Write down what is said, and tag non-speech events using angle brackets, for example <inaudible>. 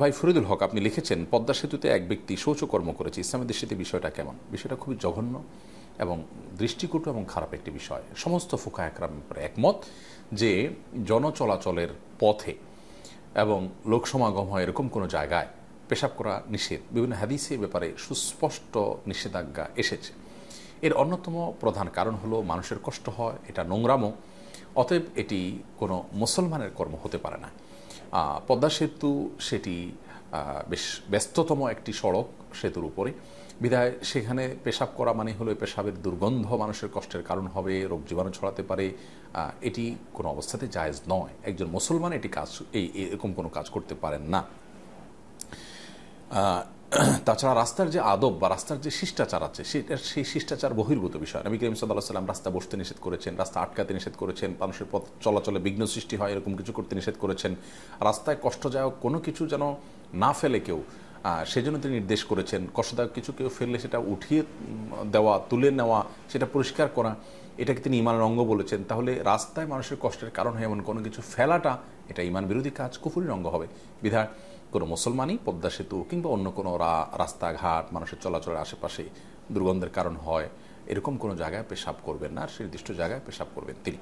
ভাই ফরিদুল হক আপনি লিখেছেন পদ্মা সেতুতে এক ব্যক্তি শৌচকর্ম করেছে ইসলামের দৃষ্টিতে বিষয়টা কেমন বিষয়টা খুবই জঘন্য এবং দৃষ্টিকটু এবং খারাপ একটি বিষয় সমস্ত ফোকা একরাম একমত যে জনচলাচলের পথে এবং লোকসমাগম হয় এরকম কোনো জায়গায় পেশাব করা নিষেধ বিভিন্ন হাদিসে ব্যাপারে সুস্পষ্ট নিষেধাজ্ঞা এসেছে এর অন্যতম প্রধান কারণ হলো মানুষের কষ্ট হয় এটা নোংরামো অতএব এটি কোনো মুসলমানের কর্ম হতে পারে না পদ্মা সেতু সেটি বেশ ব্যস্ততম একটি সড়ক সেতুর উপরে বিধায় সেখানে পেশাব করা মানে হলো পেশাবের দুর্গন্ধ মানুষের কষ্টের কারণ হবে রোগ জীবাণু ছড়াতে পারে এটি কোনো অবস্থাতে জায়জ নয় একজন মুসলমান এটি কাজ এই এরকম কোনো কাজ করতে পারেন না <clears throat> তাছাড়া রাস্তার যে আদব বা রাস্তার যে শিষ্টাচার আছে সেটা সেই শিষ্টাচার বহির্ভূত বিষয় নবী করিম সাল্লাহ সাল্লাম রাস্তা বসতে নিষেধ করেছেন রাস্তা আটকাতে নিষেধ করেছেন মানুষের পথ চলাচলে বিঘ্ন সৃষ্টি হয় এরকম কিছু করতে নিষেধ করেছেন রাস্তায় কষ্টদায়ক কোনো কিছু যেন না ফেলে কেউ সেজন্য তিনি নির্দেশ করেছেন কষ্টদায়ক কিছু কেউ ফেললে সেটা উঠিয়ে দেওয়া তুলে নেওয়া সেটা পরিষ্কার করা এটাকে তিনি ইমানের অঙ্গ বলেছেন তাহলে রাস্তায় মানুষের কষ্টের কারণ হয় এমন কোনো কিছু ফেলাটা এটা ইমান বিরোধী কাজ কুফুরির অঙ্গ হবে বিধায় কোনো মুসলমানই পদ্মা সেতু কিংবা অন্য কোনো রাস্তাঘাট মানুষের চলাচলের আশেপাশে দুর্গন্ধের কারণ হয় এরকম কোনো জায়গায় পেশাব করবেন না আর নির্দিষ্ট জায়গায় পেশাব করবেন তিনি